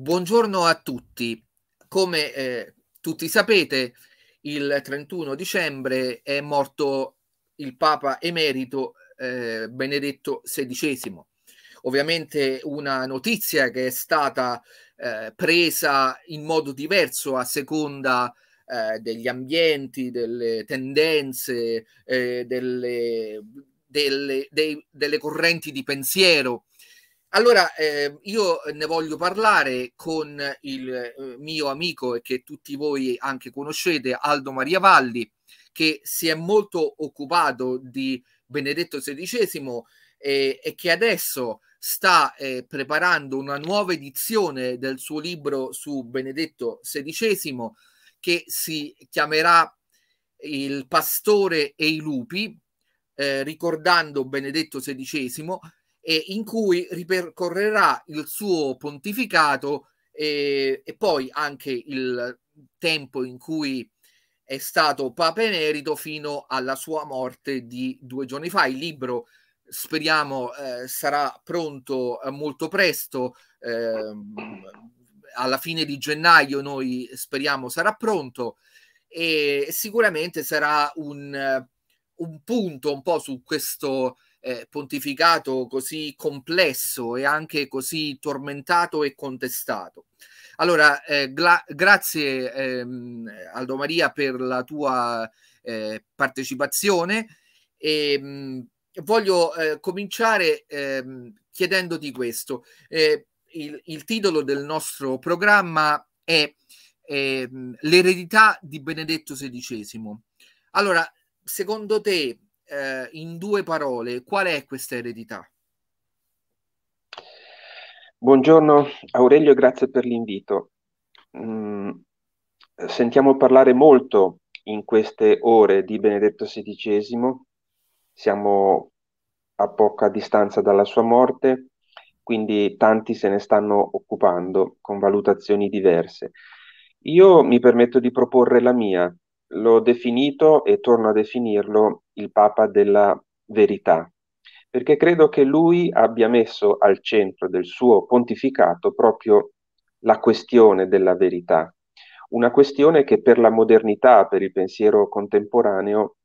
Buongiorno a tutti. Come eh, tutti sapete, il 31 dicembre è morto il Papa emerito eh, Benedetto XVI. Ovviamente una notizia che è stata eh, presa in modo diverso a seconda eh, degli ambienti, delle tendenze, eh, delle, delle, dei, delle correnti di pensiero allora, ehm, eh, io ne voglio parlare con il eh, mio amico e che tutti voi anche conoscete, Aldo Maria Valli, che si è molto occupato di Benedetto XVI eh, e che adesso sta eh, preparando una nuova edizione del suo libro su Benedetto XVI che si chiamerà Il pastore e i lupi, eh, ricordando Benedetto XVI e in cui ripercorrerà il suo pontificato eh, e poi anche il tempo in cui è stato Papa Emerito fino alla sua morte di due giorni fa. Il libro speriamo eh, sarà pronto eh, molto presto, ehm, alla fine di gennaio noi speriamo sarà pronto e sicuramente sarà un, un punto un po' su questo eh, pontificato così complesso e anche così tormentato e contestato. Allora, eh, grazie ehm, Aldo Maria per la tua eh, partecipazione e mh, mm, voglio eh, cominciare ehm, chiedendoti questo. Eh, il, il, titolo del nostro programma è ehm, L'eredità di Benedetto XVI. Allora, secondo te eh, in due parole, qual è questa eredità? Buongiorno Aurelio, grazie per l'invito. Mm, sentiamo parlare molto in queste ore di Benedetto XVI, siamo a poca distanza dalla sua morte, quindi tanti se ne stanno occupando con valutazioni diverse. Io mi permetto di proporre la mia, l'ho definito e torno a definirlo il Papa della verità, perché credo che lui abbia messo al centro del suo pontificato proprio la questione della verità, una questione che per la modernità, per il pensiero contemporaneo,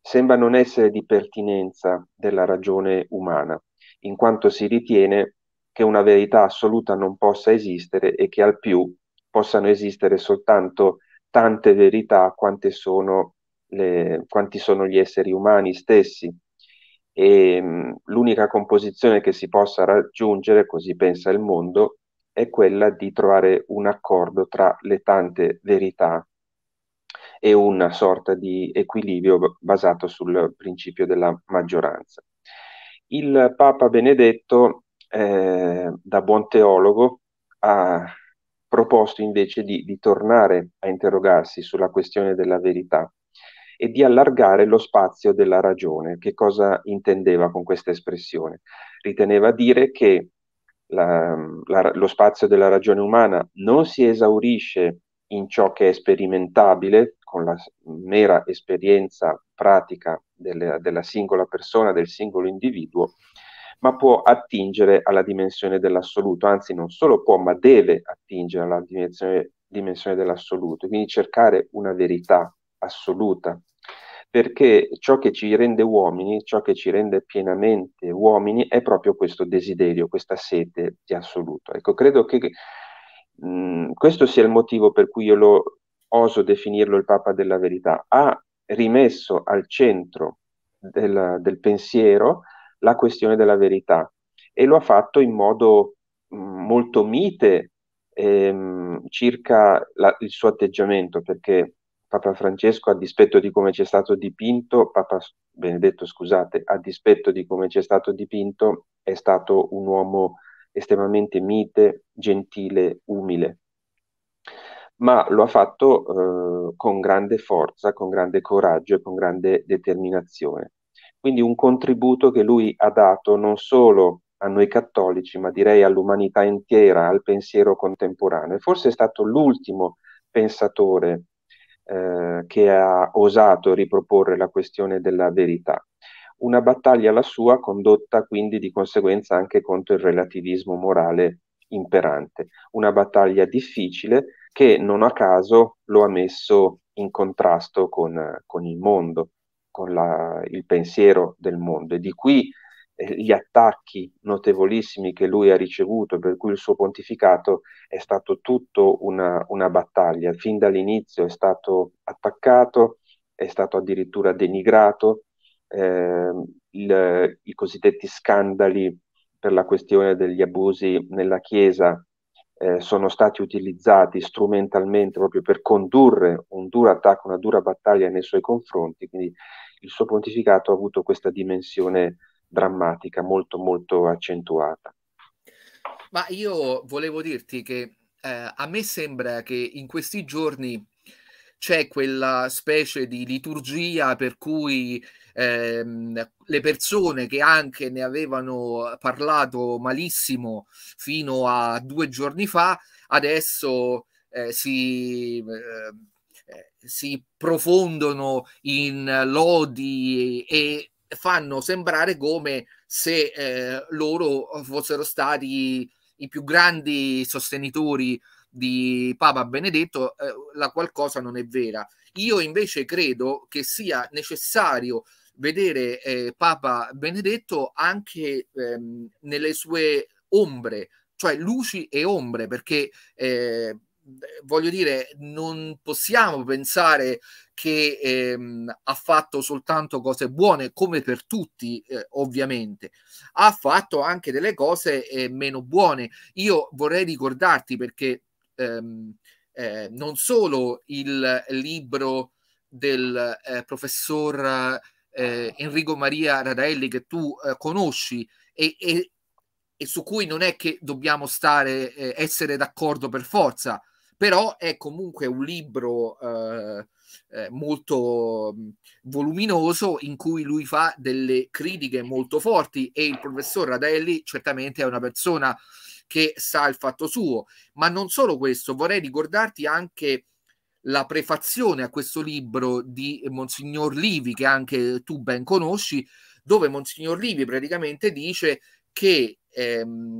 sembra non essere di pertinenza della ragione umana, in quanto si ritiene che una verità assoluta non possa esistere e che al più possano esistere soltanto tante verità quante sono le, quanti sono gli esseri umani stessi. E mh, mm, l'unica composizione che si possa raggiungere, così pensa il mondo, è quella di trovare un accordo tra le tante verità e una sorta di equilibrio basato sul principio della maggioranza. Il Papa Benedetto, eh, da buon teologo, ha proposto invece di, di tornare a interrogarsi sulla questione della verità e di allargare lo spazio della ragione. Che cosa intendeva con questa espressione? Riteneva dire che la, la, lo spazio della ragione umana non si esaurisce in ciò che è sperimentabile con la mera esperienza pratica delle, della singola persona, del singolo individuo, ma può attingere alla dimensione dell'assoluto, anzi non solo può, ma deve attingere alla dimensione, dimensione dell'assoluto, quindi cercare una verità assoluta, perché ciò che ci rende uomini, ciò che ci rende pienamente uomini è proprio questo desiderio, questa sete di assoluto. Ecco, credo che mh, mm, questo sia il motivo per cui io lo oso definirlo il Papa della verità. Ha rimesso al centro del, del pensiero la questione della verità e lo ha fatto in modo mm, molto mite ehm, circa la, il suo atteggiamento, perché Papa Francesco, a dispetto di come ci è stato dipinto, Papa Benedetto, scusate, a dispetto di come ci è stato dipinto, è stato un uomo estremamente mite, gentile, umile. Ma lo ha fatto eh, con grande forza, con grande coraggio e con grande determinazione. Quindi un contributo che lui ha dato non solo a noi cattolici, ma direi all'umanità intera, al pensiero contemporaneo. E forse è stato l'ultimo pensatore eh, che ha osato riproporre la questione della verità. Una battaglia la sua condotta quindi di conseguenza anche contro il relativismo morale imperante, una battaglia difficile che non a caso lo ha messo in contrasto con, con il mondo con la, il pensiero del mondo e di qui eh, gli attacchi notevolissimi che lui ha ricevuto, per cui il suo pontificato è stato tutto una, una battaglia, fin dall'inizio è stato attaccato, è stato addirittura denigrato, eh, il, i cosiddetti scandali per la questione degli abusi nella Chiesa eh, sono stati utilizzati strumentalmente proprio per condurre un duro attacco, una dura battaglia nei suoi confronti, quindi il suo pontificato ha avuto questa dimensione drammatica molto molto accentuata. Ma io volevo dirti che eh, a me sembra che in questi giorni c'è quella specie di liturgia per cui ehm, le persone che anche ne avevano parlato malissimo fino a due giorni fa, adesso eh, si, ehm, eh, si profondono in lodi e fanno sembrare come se eh, loro fossero stati i più grandi sostenitori di Papa Benedetto, eh, la qualcosa non è vera. Io invece credo che sia necessario vedere eh, Papa Benedetto anche ehm, nelle sue ombre, cioè luci e ombre, perché eh, voglio dire, non possiamo pensare che ehm, ha fatto soltanto cose buone, come per tutti, eh, ovviamente. Ha fatto anche delle cose eh, meno buone. Io vorrei ricordarti perché ehm, eh, non solo il libro del eh, professor eh, Enrico Maria Radaelli che tu eh, conosci e, e, e, su cui non è che dobbiamo stare, eh, essere d'accordo per forza, però è comunque un libro eh, molto mm, voluminoso in cui lui fa delle critiche molto forti e il professor Radaelli certamente è una persona che sa il fatto suo. Ma non solo questo, vorrei ricordarti anche la prefazione a questo libro di Monsignor Livi, che anche tu ben conosci, dove Monsignor Livi praticamente dice che ehm,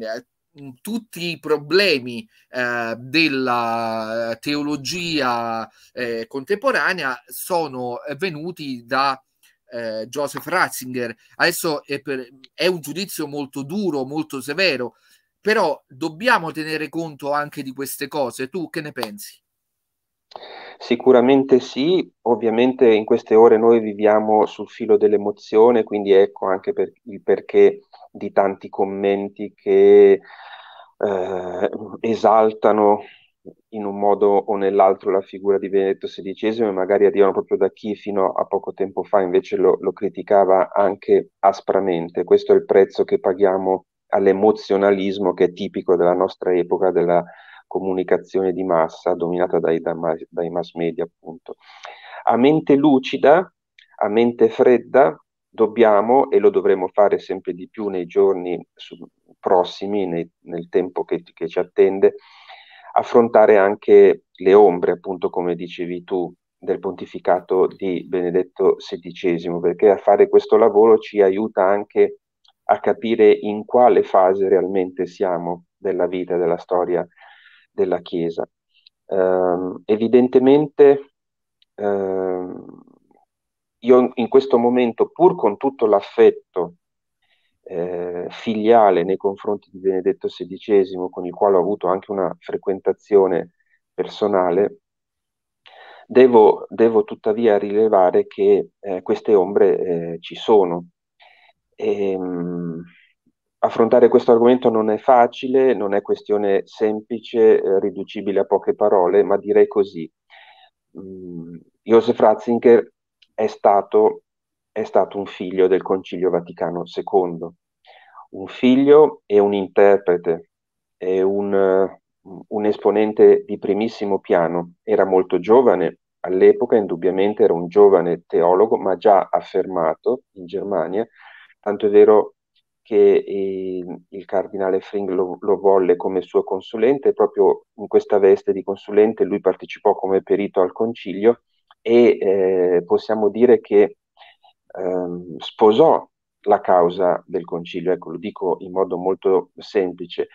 tutti i problemi eh, della teologia eh, contemporanea sono venuti da eh, Joseph Ratzinger. Adesso è, per, è, un giudizio molto duro, molto severo, però dobbiamo tenere conto anche di queste cose. Tu che ne pensi? Sicuramente sì, ovviamente in queste ore noi viviamo sul filo dell'emozione, quindi ecco anche per il perché di tanti commenti che eh, esaltano in un modo o nell'altro la figura di Benedetto XVI e magari arrivano proprio da chi fino a poco tempo fa invece lo, lo criticava anche aspramente. Questo è il prezzo che paghiamo all'emozionalismo che è tipico della nostra epoca della comunicazione di massa dominata dai, dai mass media appunto. A mente lucida, a mente fredda, dobbiamo e lo dovremo fare sempre di più nei giorni prossimi, nei, nel tempo che, che ci attende, affrontare anche le ombre, appunto come dicevi tu, del pontificato di Benedetto XVI, perché a fare questo lavoro ci aiuta anche a a capire in quale fase realmente siamo della vita e della storia della Chiesa. Eh, evidentemente eh, io in questo momento, pur con tutto l'affetto eh, filiale nei confronti di Benedetto XVI, con il quale ho avuto anche una frequentazione personale, devo, devo tuttavia rilevare che eh, queste ombre eh, ci sono e, ehm, mh, affrontare questo argomento non è facile, non è questione semplice, eh, riducibile a poche parole, ma direi così. Mh, mm, Josef Ratzinger è stato, è stato un figlio del Concilio Vaticano II, un figlio e un interprete, e un, eh, un esponente di primissimo piano. Era molto giovane, all'epoca indubbiamente era un giovane teologo, ma già affermato in Germania, tanto è vero che il, ehm, il cardinale Fring lo, lo, volle come suo consulente e proprio in questa veste di consulente lui partecipò come perito al concilio e eh, possiamo dire che ehm, sposò la causa del concilio, ecco lo dico in modo molto semplice,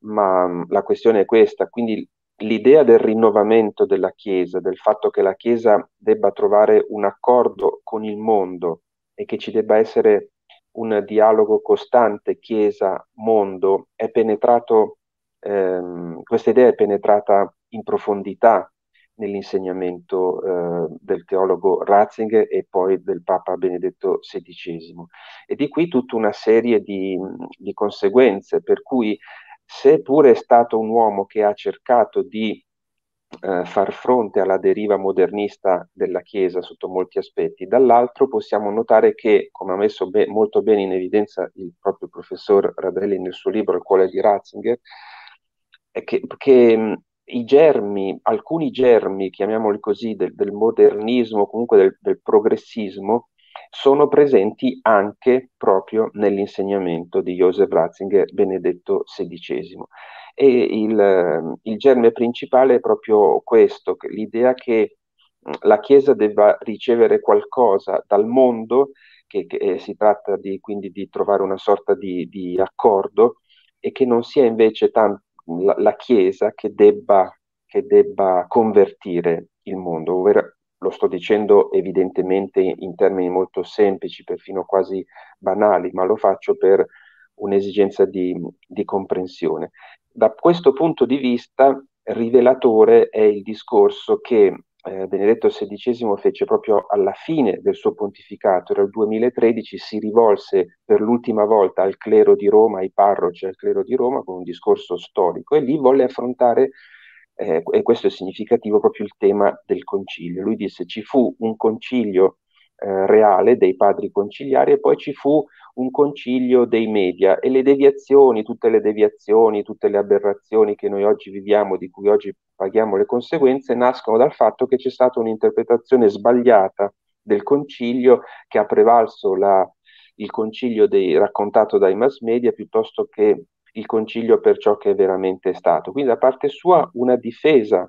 ma mm, la questione è questa, quindi l'idea del rinnovamento della Chiesa, del fatto che la Chiesa debba trovare un accordo con il mondo e che ci debba essere un dialogo costante Chiesa-mondo, è penetrato, ehm, questa idea è penetrata in profondità nell'insegnamento eh, del teologo Ratzinger e poi del Papa Benedetto XVI. E di qui tutta una serie di, di conseguenze, per cui seppure è stato un uomo che ha cercato di eh, far fronte alla deriva modernista della Chiesa sotto molti aspetti, dall'altro possiamo notare che, come ha messo be- molto bene in evidenza il proprio professor Radelli nel suo libro Il cuore di Ratzinger, che, che i germi, alcuni germi, chiamiamoli così, del, del modernismo, comunque del, del, progressismo, sono presenti anche proprio nell'insegnamento di Joseph Ratzinger, Benedetto XVI. E il, il germe principale è proprio questo, l'idea che mm, la Chiesa debba ricevere qualcosa dal mondo, che, che eh, si tratta di, quindi di trovare una sorta di, di accordo e che non sia invece tanto la, la Chiesa che debba, che debba, convertire il mondo, ovvero lo sto dicendo evidentemente in, in termini molto semplici, perfino quasi banali, ma lo faccio per un'esigenza di, di comprensione da questo punto di vista rivelatore è il discorso che eh, Benedetto XVI fece proprio alla fine del suo pontificato, era il 2013, si rivolse per l'ultima volta al clero di Roma, ai parroci, al clero di Roma con un discorso storico e lì volle affrontare, eh, e questo è significativo, proprio il tema del concilio. Lui disse ci fu un concilio eh, reale dei padri conciliari e poi ci fu un concilio dei media e le deviazioni, tutte le deviazioni, tutte le aberrazioni che noi oggi viviamo, di cui oggi paghiamo le conseguenze, nascono dal fatto che c'è stata un'interpretazione sbagliata del concilio che ha prevalso la, il concilio dei, raccontato dai mass media piuttosto che il concilio per ciò che è veramente stato. Quindi da parte sua una difesa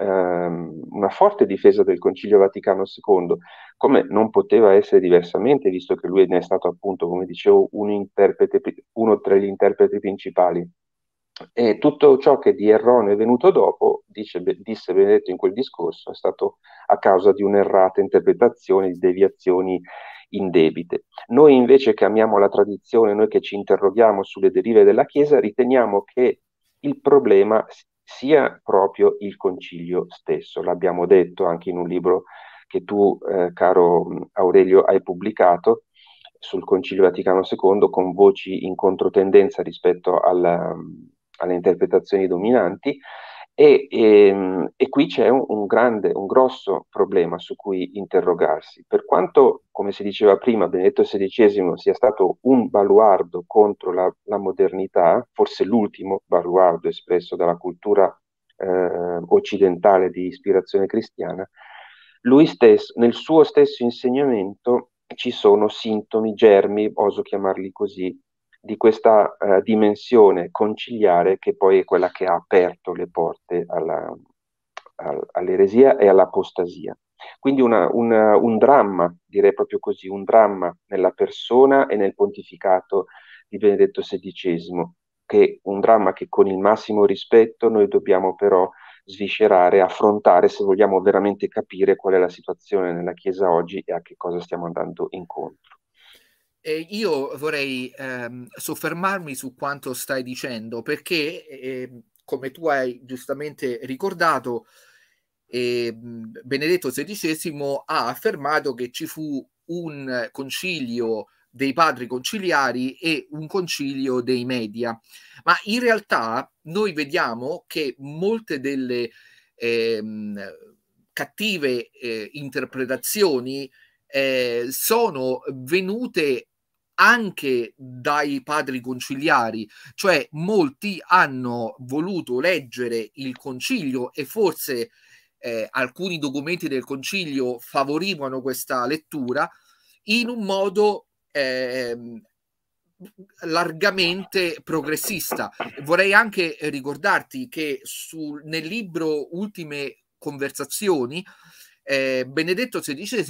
ehm, una forte difesa del Concilio Vaticano II, come non poteva essere diversamente, visto che lui ne è stato appunto, come dicevo, un uno tra gli interpreti principali. E tutto ciò che di erroneo è venuto dopo, dice, disse Benedetto in quel discorso, è stato a causa di un'errata interpretazione, di deviazioni in debite. Noi invece che amiamo la tradizione, noi che ci interroghiamo sulle derive della Chiesa, riteniamo che il problema sia proprio il concilio stesso. L'abbiamo detto anche in un libro che tu, eh, caro mm, Aurelio, hai pubblicato sul Concilio Vaticano II con voci in controtendenza rispetto alla, mm, alle interpretazioni dominanti, e, e, ehm, e qui c'è un, un, grande, un grosso problema su cui interrogarsi. Per quanto, come si diceva prima, Benedetto XVI sia stato un baluardo contro la, la modernità, forse l'ultimo baluardo espresso dalla cultura eh, occidentale di ispirazione cristiana, lui stesso, nel suo stesso insegnamento ci sono sintomi, germi, oso chiamarli così, di questa eh, dimensione conciliare che poi è quella che ha aperto le porte alla, all, all'eresia e all'apostasia. Quindi una, una, un dramma, direi proprio così, un dramma nella persona e nel pontificato di Benedetto XVI, che un dramma che con il massimo rispetto noi dobbiamo però sviscerare, affrontare se vogliamo veramente capire qual è la situazione nella Chiesa oggi e a che cosa stiamo andando incontro. Eh, io vorrei ehm, soffermarmi su quanto stai dicendo perché, eh, come tu hai giustamente ricordato, eh, Benedetto XVI ha affermato che ci fu un concilio dei padri conciliari e un concilio dei media. Ma in realtà noi vediamo che molte delle ehm, cattive eh, interpretazioni eh, sono venute anche dai padri conciliari, cioè molti hanno voluto leggere il concilio e forse eh, alcuni documenti del concilio favorivano questa lettura in un modo eh, largamente progressista. Vorrei anche ricordarti che sul, nel libro Ultime conversazioni eh, Benedetto XVI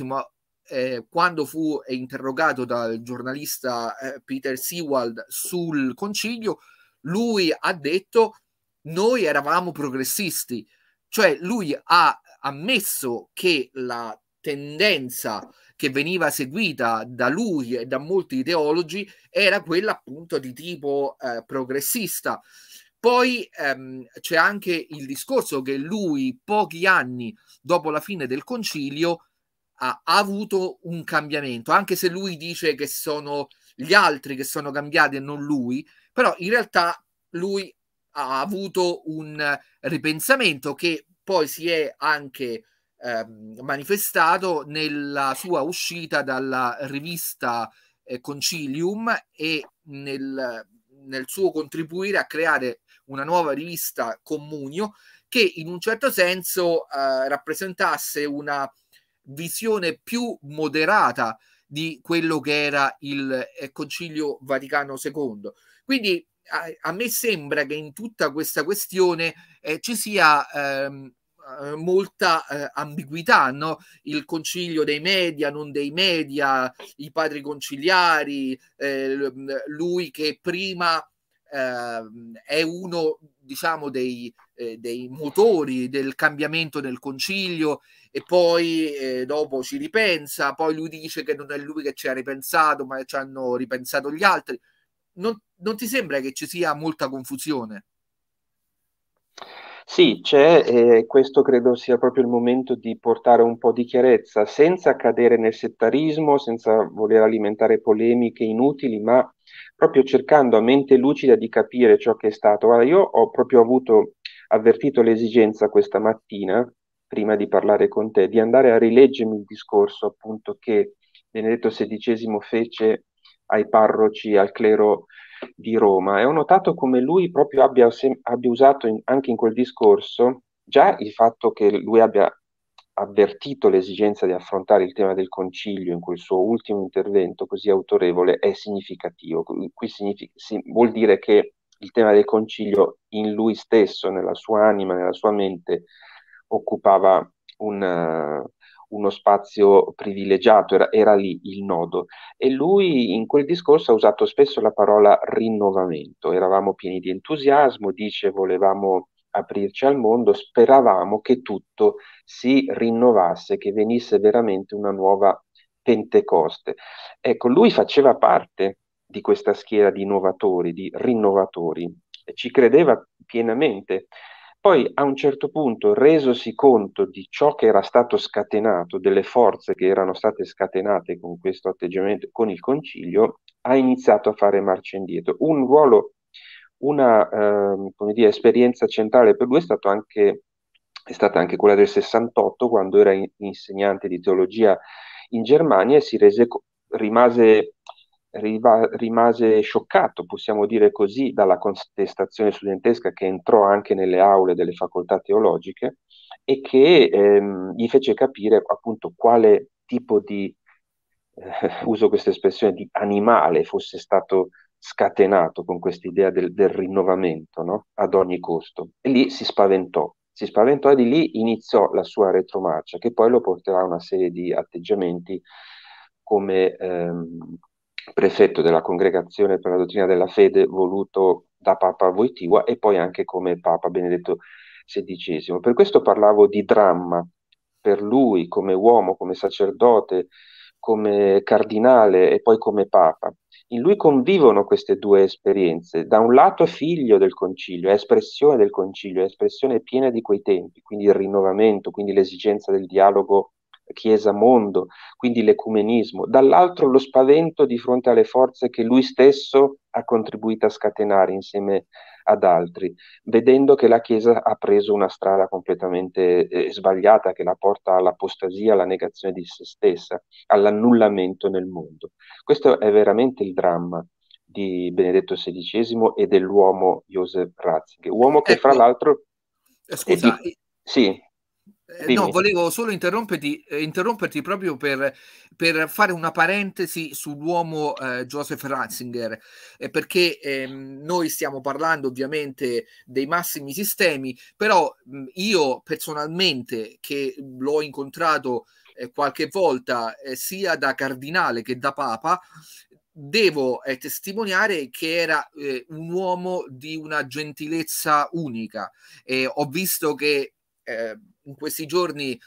eh, quando fu interrogato dal giornalista eh, Peter Sewald sul concilio, lui ha detto noi eravamo progressisti, cioè lui ha ammesso che la tendenza che veniva seguita da lui e da molti ideologi era quella appunto di tipo eh, progressista. Poi ehm, c'è anche il discorso che lui, pochi anni dopo la fine del concilio, ha, ha avuto un cambiamento, anche se lui dice che sono gli altri che sono cambiati e non lui, però in realtà lui ha avuto un ripensamento che poi si è anche eh, manifestato nella sua uscita dalla rivista eh, Concilium e nel, nel, suo contribuire a creare una nuova rivista Comunio che in un certo senso eh, rappresentasse una visione più moderata di quello che era il eh, Concilio Vaticano II. Quindi a, a me sembra che in tutta questa questione eh, ci sia ehm, eh, molta eh, ambiguità, no? il concilio dei media, non dei media, i padri conciliari, eh, lui che prima eh, è uno diciamo, dei, eh, dei, motori del cambiamento nel concilio e poi eh, dopo ci ripensa, poi lui dice che non è lui che ci ha ripensato, ma ci hanno ripensato gli altri. Non, non ti sembra che ci sia molta confusione? Sì, c'è e questo credo sia proprio il momento di portare un po' di chiarezza, senza cadere nel settarismo, senza voler alimentare polemiche inutili, ma proprio cercando a mente lucida di capire ciò che è stato. Guarda, io ho proprio avuto avvertito l'esigenza questa mattina, prima di parlare con te, di andare a rileggermi il discorso appunto che Benedetto XVI fece ai parroci, al clero di Roma e ho notato come lui proprio abbia, abbia usato in, anche in quel discorso già il fatto che lui abbia avvertito l'esigenza di affrontare il tema del concilio in quel suo ultimo intervento così autorevole è significativo. Qui significa, si, vuol dire che il tema del concilio in lui stesso, nella sua anima, nella sua mente, occupava un, uno spazio privilegiato, era, era, lì il nodo. E lui in quel discorso ha usato spesso la parola rinnovamento. Eravamo pieni di entusiasmo, dice volevamo aprirci al mondo, speravamo che tutto si rinnovasse, che venisse veramente una nuova Pentecoste. Ecco, lui faceva parte di questa schiera di innovatori, di rinnovatori, ci credeva pienamente. Poi a un certo punto, resosi conto di ciò che era stato scatenato, delle forze che erano state scatenate con questo atteggiamento, con il concilio, ha iniziato a fare marcia indietro. Un ruolo una eh, dire, esperienza centrale per lui è, anche, è, stata anche quella del 68, quando era in, insegnante di teologia in Germania e si rese, rimase, riva, rimase scioccato, possiamo dire così, dalla contestazione studentesca che entrò anche nelle aule delle facoltà teologiche e che ehm, gli fece capire appunto quale tipo di, eh, uso questa espressione, di animale fosse stato scatenato con questa idea del, del, rinnovamento no? ad ogni costo. E lì si spaventò, si spaventò e di lì iniziò la sua retromarcia, che poi lo porterà a una serie di atteggiamenti come ehm, prefetto della Congregazione per la Dottrina della Fede voluto da Papa Voitiva e poi anche come Papa Benedetto XVI. Per questo parlavo di dramma, per lui come uomo, come sacerdote, come cardinale e poi come Papa in lui convivono queste due esperienze. Da un lato è figlio del concilio, è espressione del concilio, è espressione piena di quei tempi, quindi il rinnovamento, quindi l'esigenza del dialogo Chiesa-mondo, quindi l'ecumenismo, dall'altro lo spavento di fronte alle forze che lui stesso ha contribuito a scatenare insieme a ad altri, vedendo che la Chiesa ha preso una strada completamente eh, sbagliata che la porta all'apostasia, alla negazione di se stessa, all'annullamento nel mondo. Questo è veramente il dramma di Benedetto XVI e dell'uomo Joseph Ratzinger, uomo che ecco. fra l'altro... Eh, scusa, di... sì. Eh, no, volevo solo interromperti, eh, interromperti proprio per, per, fare una parentesi sull'uomo eh, Joseph Ratzinger, eh, perché ehm, noi stiamo parlando ovviamente dei massimi sistemi, però mh, io personalmente che l'ho incontrato eh, qualche volta eh, sia da cardinale che da papa, devo eh, testimoniare che era eh, un uomo di una gentilezza unica. Eh, ho visto che in questi giorni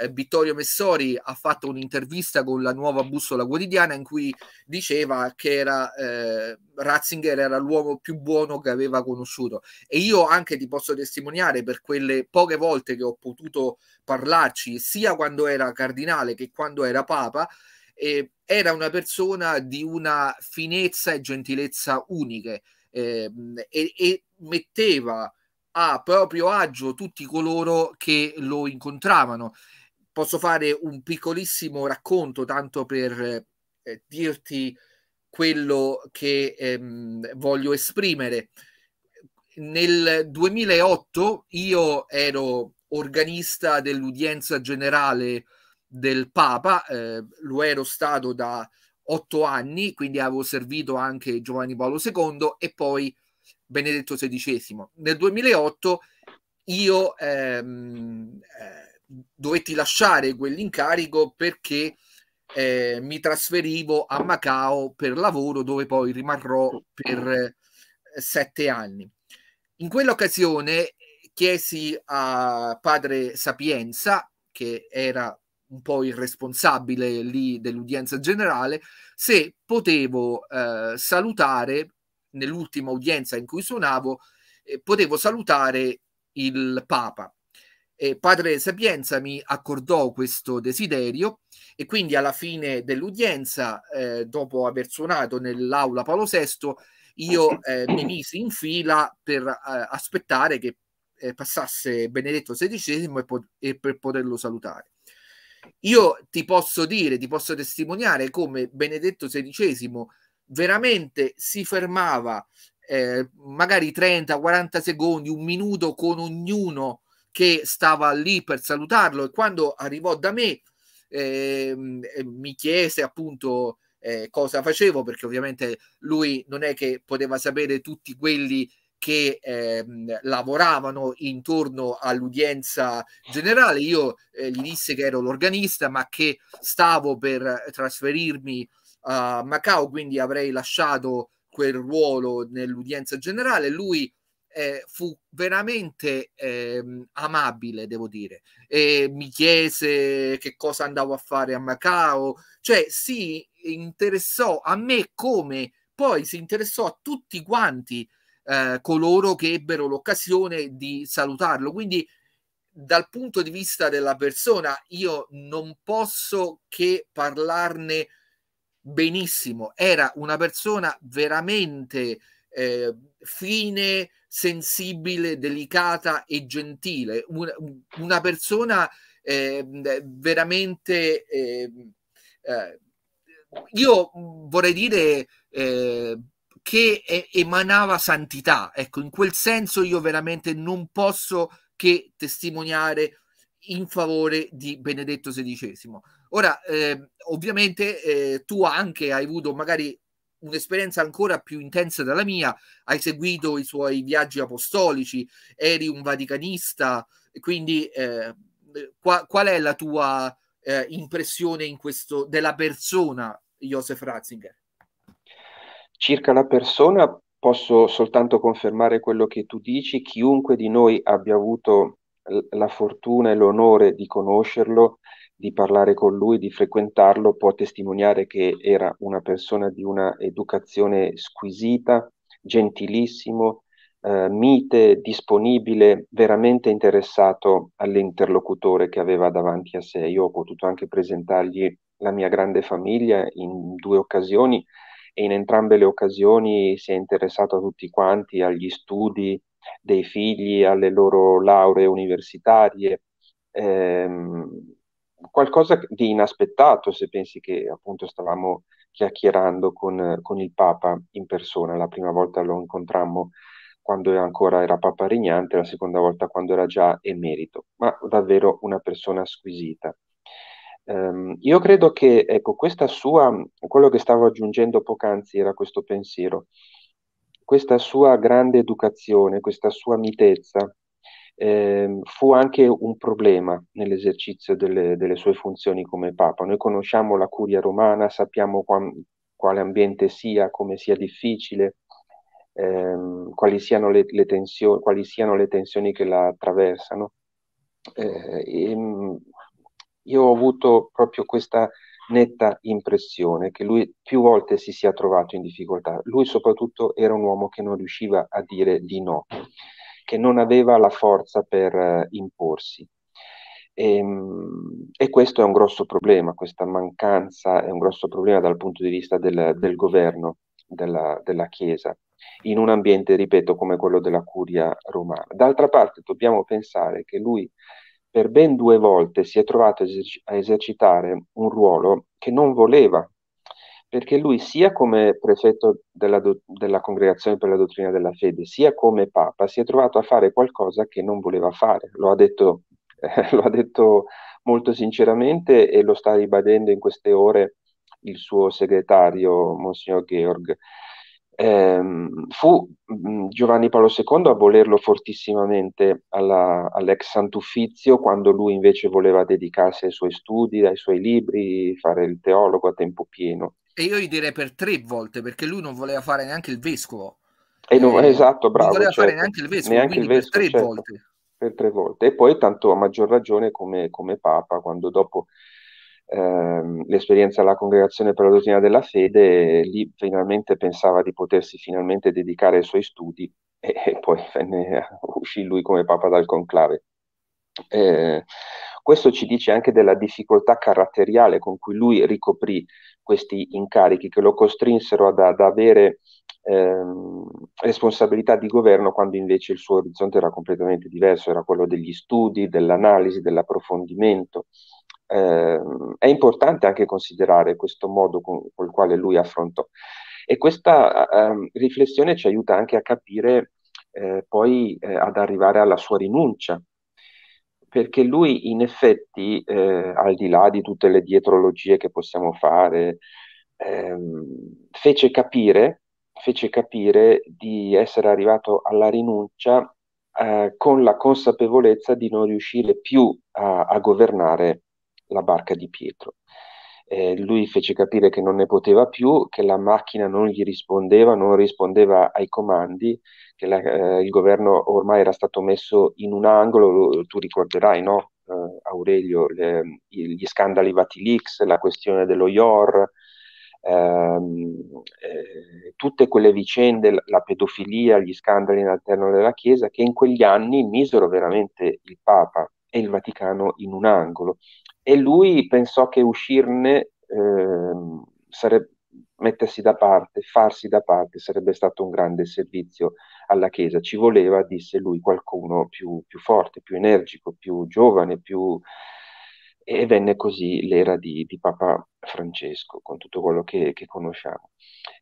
eh, Vittorio Messori ha fatto un'intervista con la nuova bussola quotidiana in cui diceva che era, eh, Ratzinger era l'uomo più buono che aveva conosciuto e io anche ti posso testimoniare per quelle poche volte che ho potuto parlarci sia quando era cardinale che quando era papa eh, era una persona di una finezza e gentilezza uniche ehm, e, e metteva a proprio agio tutti coloro che lo incontravano. Posso fare un piccolissimo racconto, tanto per eh, dirti quello che ehm, voglio esprimere. Nel 2008 io ero organista dell'udienza generale del Papa, eh, lo ero stato da otto anni, quindi avevo servito anche Giovanni Paolo II e poi Benedetto XVI. Nel 2008 io ehm, eh, dovetti lasciare quell'incarico perché eh, mi trasferivo a Macao per lavoro dove poi rimarrò per eh, sette anni. In quell'occasione chiesi a padre Sapienza, che era un po' il responsabile lì dell'udienza generale, se potevo eh, salutare nell'ultima udienza in cui suonavo, eh, potevo salutare il Papa. E padre Sapienza mi accordò questo desiderio e quindi alla fine dell'udienza, eh, dopo aver suonato nell'aula Paolo VI, io eh, mi misi in fila per eh, aspettare che eh, passasse Benedetto XVI e, po e per poterlo salutare. Io ti posso dire, ti posso testimoniare come Benedetto XVI veramente si fermava eh, magari 30, 40 secondi, un minuto con ognuno che stava lì per salutarlo e quando arrivò da me ehm, eh, mi chiese appunto eh, cosa facevo perché ovviamente lui non è che poteva sapere tutti quelli che ehm, lavoravano intorno all'udienza generale. Io eh, gli disse che ero l'organista, ma che stavo per trasferirmi uh, Macao, quindi avrei lasciato quel ruolo nell'udienza generale. Lui eh, fu veramente eh, amabile, devo dire, e mi chiese che cosa andavo a fare a Macao, cioè si interessò a me come poi si interessò a tutti quanti eh, coloro che ebbero l'occasione di salutarlo. Quindi dal punto di vista della persona io non posso che parlarne benissimo, era una persona veramente eh, fine, sensibile, delicata e gentile, una, una persona eh, veramente... Ehm, eh, io vorrei dire ehm, che emanava santità, ecco, in quel senso io veramente non posso che testimoniare in favore di Benedetto XVI. Ora, eh, ovviamente eh, tu anche hai avuto magari un'esperienza ancora più intensa della mia, hai seguito i suoi viaggi apostolici, eri un vaticanista, quindi eh, qua, qual è la tua eh, impressione in questo, della persona Joseph Ratzinger? Circa la persona posso soltanto confermare quello che tu dici, chiunque di noi abbia avuto la fortuna e l'onore di conoscerlo di parlare con lui, di frequentarlo, può testimoniare che era una persona di una educazione squisita, gentilissimo, eh, mite, disponibile, veramente interessato all'interlocutore che aveva davanti a sé. Io ho potuto anche presentargli la mia grande famiglia in due occasioni e in entrambe le occasioni si è interessato a tutti quanti, agli studi dei figli, alle loro lauree universitarie. Ehm, qualcosa di inaspettato se pensi che appunto stavamo chiacchierando con, con, il Papa in persona, la prima volta lo incontrammo quando ancora era Papa Regnante, la seconda volta quando era già emerito, ma davvero una persona squisita. Um, io credo che ecco, questa sua, quello che stavo aggiungendo poc'anzi era questo pensiero, questa sua grande educazione, questa sua mitezza, eh, fu anche un problema nell'esercizio delle, delle, sue funzioni come Papa. Noi conosciamo la curia romana, sappiamo qua, quale ambiente sia, come sia difficile, ehm, quali, siano le, le tensioni, quali, siano le, tensioni, che la attraversano. Eh, e, ehm, io ho avuto proprio questa netta impressione che lui più volte si sia trovato in difficoltà. Lui soprattutto era un uomo che non riusciva a dire di no che non aveva la forza per eh, imporsi. E, ehm, e, questo è un grosso problema, questa mancanza è un grosso problema dal punto di vista del, del governo della, della, Chiesa, in un ambiente, ripeto, come quello della curia romana. D'altra parte dobbiamo pensare che lui per ben due volte si è trovato a esercitare un ruolo che non voleva perché lui sia come prefetto della, do- della, congregazione per la dottrina della fede, sia come papa, si è trovato a fare qualcosa che non voleva fare. Lo ha detto, eh, lo ha detto molto sinceramente e lo sta ribadendo in queste ore il suo segretario, Monsignor Georg. Eh, fu mm, Giovanni Paolo II a volerlo fortissimamente alla, all'ex Sant'Uffizio quando lui invece voleva dedicarsi ai suoi studi, ai suoi libri, fare il teologo a tempo pieno. E io gli direi per tre volte, perché lui non voleva fare neanche il vescovo. E non, eh, esatto, bravo. Non voleva certo. fare neanche il vescovo, neanche il vescovo, per tre certo. volte. Per tre volte. E poi tanto a maggior ragione come, come Papa, quando dopo ehm, l'esperienza alla Congregazione per la Dottrina della Fede, lì finalmente pensava di potersi finalmente dedicare ai suoi studi e, e poi venne, uscì lui come Papa dal conclave. Eh, questo ci dice anche della difficoltà caratteriale con cui lui ricoprì questi incarichi che lo costrinsero ad, ad avere ehm, responsabilità di governo quando invece il suo orizzonte era completamente diverso, era quello degli studi, dell'analisi, dell'approfondimento. Eh, è importante anche considerare questo modo con, il quale lui affrontò. E questa eh, riflessione ci aiuta anche a capire eh, poi eh, ad arrivare alla sua rinuncia perché lui in effetti, eh, al di là di tutte le dietrologie che possiamo fare, ehm, fece, capire, fece, capire, di essere arrivato alla rinuncia eh, con la consapevolezza di non riuscire più a, a governare la barca di Pietro eh, lui fece capire che non ne poteva più, che la macchina non gli rispondeva, non rispondeva ai comandi, che la, eh, il governo ormai era stato messo in un angolo, tu ricorderai, no? eh, Aurelio, le, gli scandali Vatilix, la questione dello IOR, ehm, eh, tutte quelle vicende, la pedofilia, gli scandali all'interno della Chiesa, che in quegli anni misero veramente il Papa e il Vaticano in un angolo. E lui pensò che uscirne eh, sarebbe mettersi da parte, farsi da parte sarebbe stato un grande servizio alla Chiesa. Ci voleva, disse lui, qualcuno più, più forte, più energico, più giovane, più, e venne così l'era di, di Papa Francesco, con tutto quello che, che conosciamo.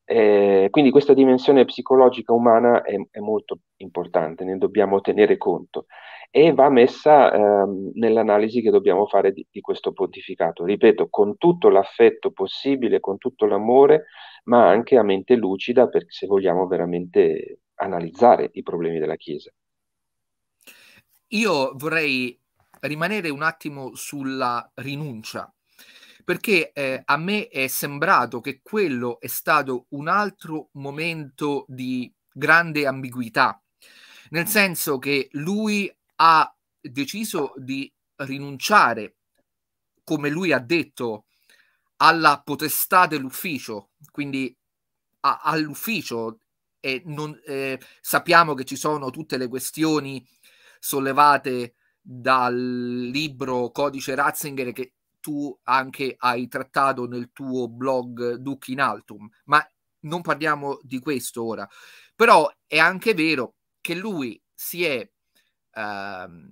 Eh, quindi questa dimensione psicologica umana è, è, molto importante, ne dobbiamo tenere conto e va messa ehm, nell'analisi che dobbiamo fare di, di, questo pontificato, ripeto, con tutto l'affetto possibile, con tutto l'amore, ma anche a mente lucida, perché se vogliamo veramente analizzare i problemi della Chiesa. Io vorrei rimanere un attimo sulla rinuncia, perché eh, a me è sembrato che quello è stato un altro momento di grande ambiguità, nel senso che lui ha deciso di rinunciare, come lui ha detto, alla potestà dell'ufficio, quindi a, all'ufficio e non, eh, sappiamo che ci sono tutte le questioni sollevate dal libro Codice Ratzinger che tu anche hai trattato nel tuo blog Duc in Altum, ma non parliamo di questo ora. Però è anche vero che lui si è ehm,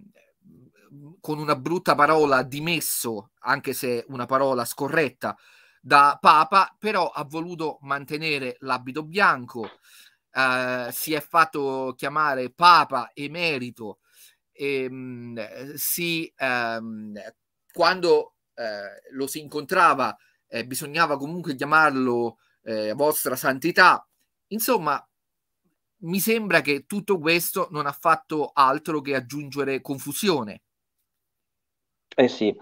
con una brutta parola dimesso, anche se una parola scorretta, da Papa, però ha voluto mantenere l'abito bianco, eh, si è fatto chiamare Papa emerito ehm, eh, si, ehm, eh, quando eh, lo si incontrava eh, bisognava comunque chiamarlo eh, vostra santità. Insomma, mi sembra che tutto questo non ha fatto altro che aggiungere confusione. Eh sì,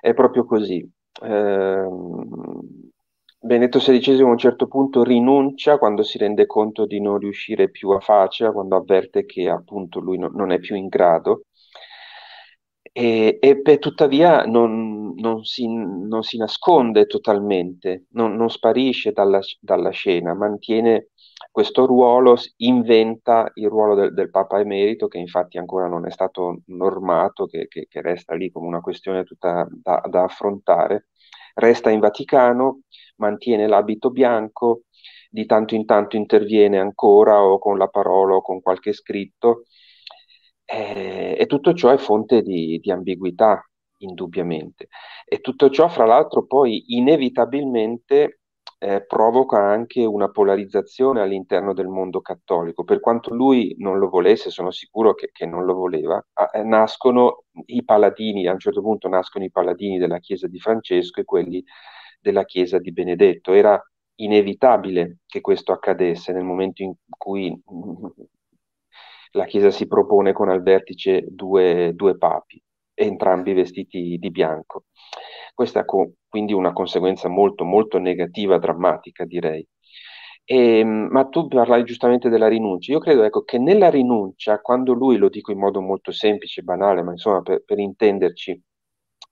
è proprio così. Ehm, Benedetto XVI a un certo punto rinuncia quando si rende conto di non riuscire più a faccia, quando avverte che appunto lui no, non è più in grado. E, e beh, tuttavia non, non, si, non, si, nasconde totalmente, non, non sparisce dalla, dalla, scena, mantiene questo ruolo, inventa il ruolo del, del, Papa Emerito, che infatti ancora non è stato normato, che, che, che resta lì come una questione tutta da, da affrontare Resta in Vaticano, mantiene l'abito bianco, di tanto in tanto interviene ancora o con la parola o con qualche scritto eh, e tutto ciò è fonte di, di ambiguità, indubbiamente. E tutto ciò, fra l'altro, poi inevitabilmente eh, provoca anche una polarizzazione all'interno del mondo cattolico. Per quanto lui non lo volesse, sono sicuro che, che non lo voleva, eh, nascono i paladini, a un certo punto nascono i paladini della Chiesa di Francesco e quelli della Chiesa di Benedetto. Era inevitabile che questo accadesse nel momento in cui la Chiesa si propone con al vertice due, due papi, entrambi vestiti di bianco. Questa co- quindi una conseguenza molto, molto negativa, drammatica, direi. E, ehm, ma tu parlavi giustamente della rinuncia. Io credo ecco, che nella rinuncia, quando lui, lo dico in modo molto semplice, banale, ma insomma per, per intenderci,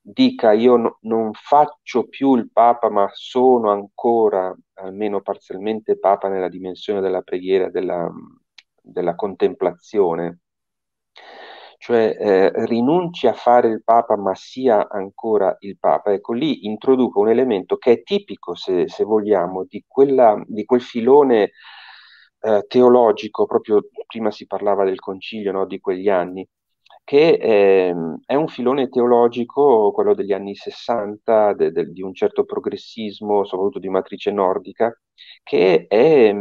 dica io no, non faccio più il Papa, ma sono ancora, almeno parzialmente, Papa nella dimensione della preghiera, della, della contemplazione, cioè eh, rinunci a fare il Papa ma sia ancora il Papa, ecco lì introduco un elemento che è tipico, se, se vogliamo, di, quella, di, quel filone eh, teologico, proprio prima si parlava del concilio no, di quegli anni, che è, ehm, è, un filone teologico, quello degli anni 60, de, de, di un certo progressismo, soprattutto di matrice nordica, che, è,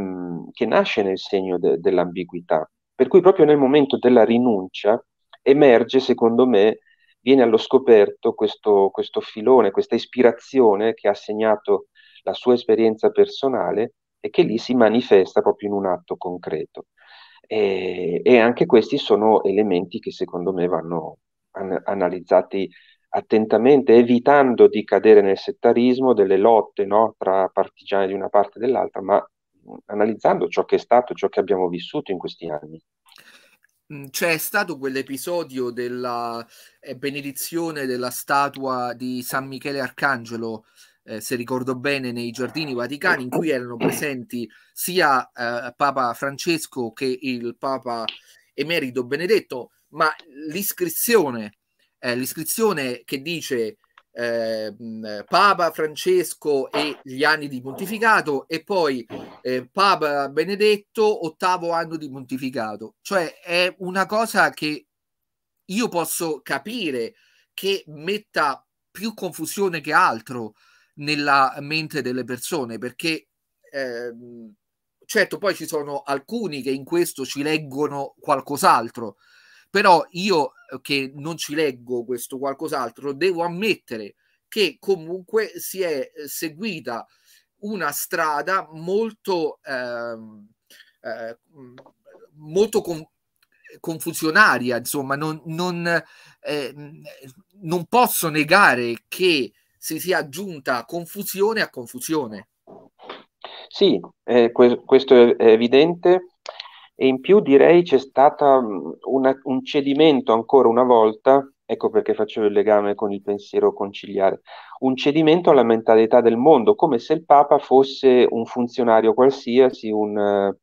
che nasce nel segno de, dell'ambiguità. Per cui proprio nel momento della rinuncia, emerge, secondo me, viene allo scoperto questo, questo filone, questa ispirazione che ha segnato la sua esperienza personale e che lì si manifesta proprio in un atto concreto. E, e anche questi sono elementi che secondo me vanno an- analizzati attentamente, evitando di cadere nel settarismo delle lotte no, tra partigiani di una parte e dell'altra, ma analizzando ciò che è stato, ciò che abbiamo vissuto in questi anni c'è stato quell'episodio della eh, benedizione della statua di San Michele Arcangelo, eh, se ricordo bene, nei giardini vaticani, in cui erano presenti sia eh, Papa Francesco che il Papa Emerito Benedetto, ma l'iscrizione, eh, l'iscrizione che dice eh, Papa Francesco e gli anni di pontificato e poi eh, Papa Benedetto ottavo anno di pontificato cioè è una cosa che io posso capire che metta più confusione che altro nella mente delle persone perché ehm, certo poi ci sono alcuni che in questo ci leggono qualcos'altro però io eh, che non ci leggo questo qualcos'altro, devo ammettere che comunque si è eh, seguita una strada molto, ehm, eh, mm, molto con, confusionaria, insomma, non, non, eh, mm, non posso negare che si sia aggiunta confusione a confusione. Sì, eh, que questo è evidente e in più direi c'è stato mm, un cedimento ancora una volta, ecco perché facevo il legame con il pensiero conciliare, un cedimento alla mentalità del mondo, come se il Papa fosse un funzionario qualsiasi, un,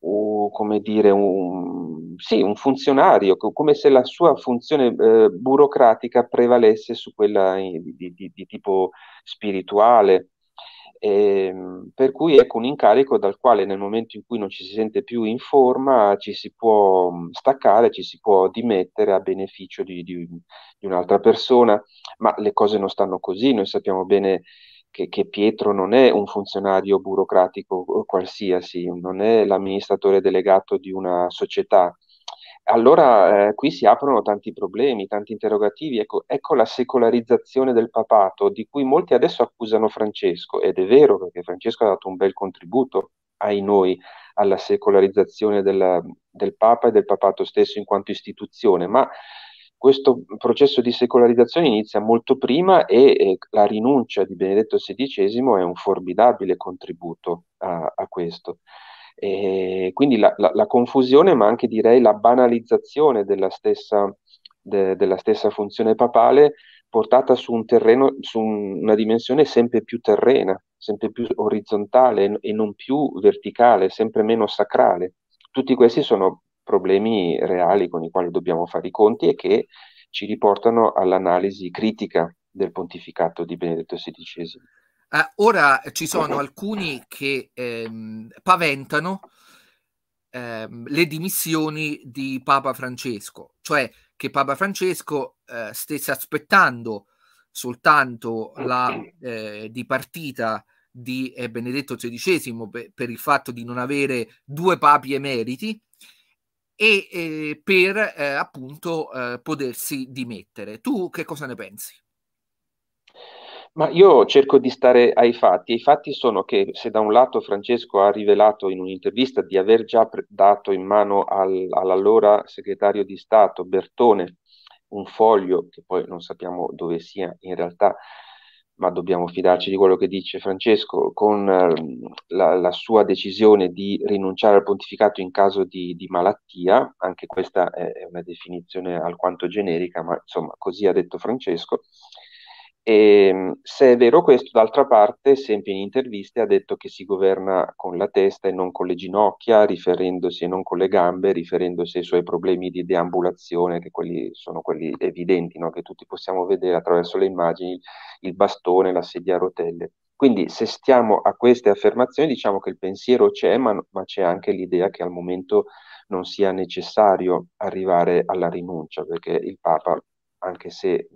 uh, come dire, un, sì, un funzionario, come se la sua funzione uh, burocratica prevalesse su quella eh, di, di, di tipo spirituale e, ehm, per cui ecco un incarico dal quale nel momento in cui non ci si sente più in forma ci si può mm, staccare, ci si può dimettere a beneficio di, di, di un'altra persona, ma le cose non stanno così, noi sappiamo bene che, che, Pietro non è un funzionario burocratico qualsiasi, non è l'amministratore delegato di una società, allora eh, qui si aprono tanti problemi, tanti interrogativi. Ecco, ecco, la secolarizzazione del papato di cui molti adesso accusano Francesco, ed è vero perché Francesco ha dato un bel contributo ai noi alla secolarizzazione della, del Papa e del papato stesso in quanto istituzione, ma questo processo di secolarizzazione inizia molto prima e eh, la rinuncia di Benedetto XVI è un formidabile contributo a, a questo. E eh, quindi la, la, la, confusione, ma anche direi la banalizzazione della stessa, de, della stessa funzione papale portata su un terreno, su un, una dimensione sempre più terrena, sempre più orizzontale e non più verticale, sempre meno sacrale. Tutti questi sono problemi reali con i quali dobbiamo fare i conti e che ci riportano all'analisi critica del pontificato di Benedetto XVI. Eh, ora ci sono alcuni che ehm, paventano ehm, le dimissioni di Papa Francesco, cioè che Papa Francesco eh, stesse aspettando soltanto la eh, dipartita di eh, Benedetto XVI per, per, il fatto di non avere due papi emeriti e eh, per eh, appunto potersi dimettere. Tu che cosa ne pensi? Ma io cerco di stare ai fatti. I fatti sono che se da un lato Francesco ha rivelato in un'intervista di aver già pre- dato in mano al, all'allora segretario di Stato Bertone un foglio, che poi non sappiamo dove sia in realtà, ma dobbiamo fidarci di quello che dice Francesco, con ehm, la, la sua decisione di rinunciare al pontificato in caso di, di malattia, anche questa è una definizione alquanto generica, ma insomma così ha detto Francesco e, ehm, se è vero questo, d'altra parte, sempre in interviste ha detto che si governa con la testa e non con le ginocchia, riferendosi e non con le gambe, riferendosi ai suoi problemi di deambulazione, che quelli sono quelli evidenti, no? che tutti possiamo vedere attraverso le immagini, il bastone, la sedia a rotelle. Quindi se stiamo a queste affermazioni diciamo che il pensiero c'è, ma, ma c'è anche l'idea che al momento non sia necessario arrivare alla rinuncia, perché il Papa, anche se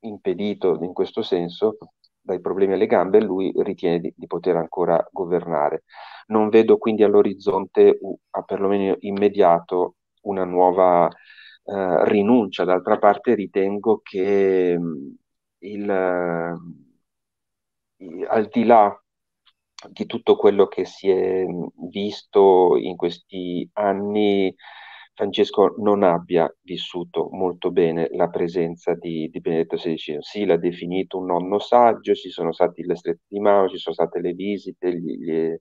impedito in questo senso dai problemi alle gambe, lui ritiene di, di poter ancora governare. Non vedo quindi all'orizzonte, perlomeno immediato, una nuova eh, rinuncia. D'altra parte ritengo che mm, il, il, eh, al di là di tutto quello che si è mm, visto in questi anni, Francesco non abbia vissuto molto bene la presenza di, di Benedetto XVI. Sì, l'ha definito un nonno saggio, ci sono stati le strette di mano, ci sono state le visite, gli, gli...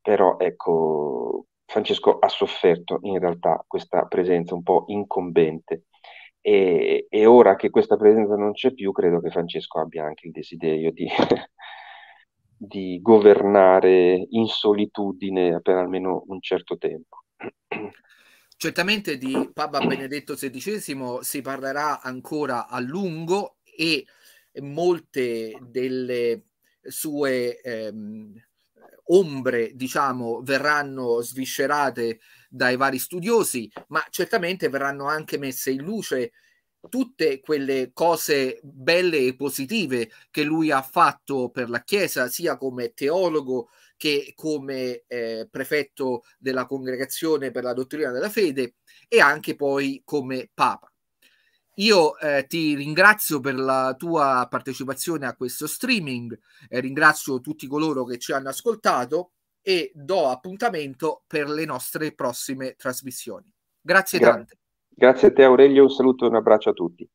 però ecco, Francesco ha sofferto in realtà questa presenza un po' incombente. E, e, ora che questa presenza non c'è più, credo che Francesco abbia anche il desiderio di, di governare in solitudine per almeno un certo tempo. Certamente di Papa Benedetto XVI si parlerà ancora a lungo e molte delle sue ehm, ombre, diciamo, verranno sviscerate dai vari studiosi, ma certamente verranno anche messe in luce tutte quelle cose belle e positive che lui ha fatto per la Chiesa, sia come teologo che come eh, prefetto della congregazione per la dottrina della fede e anche poi come papa. Io eh, ti ringrazio per la tua partecipazione a questo streaming, eh, ringrazio tutti coloro che ci hanno ascoltato e do appuntamento per le nostre prossime trasmissioni. Grazie Gra tante. Grazie a te Aurelio, un saluto e un abbraccio a tutti.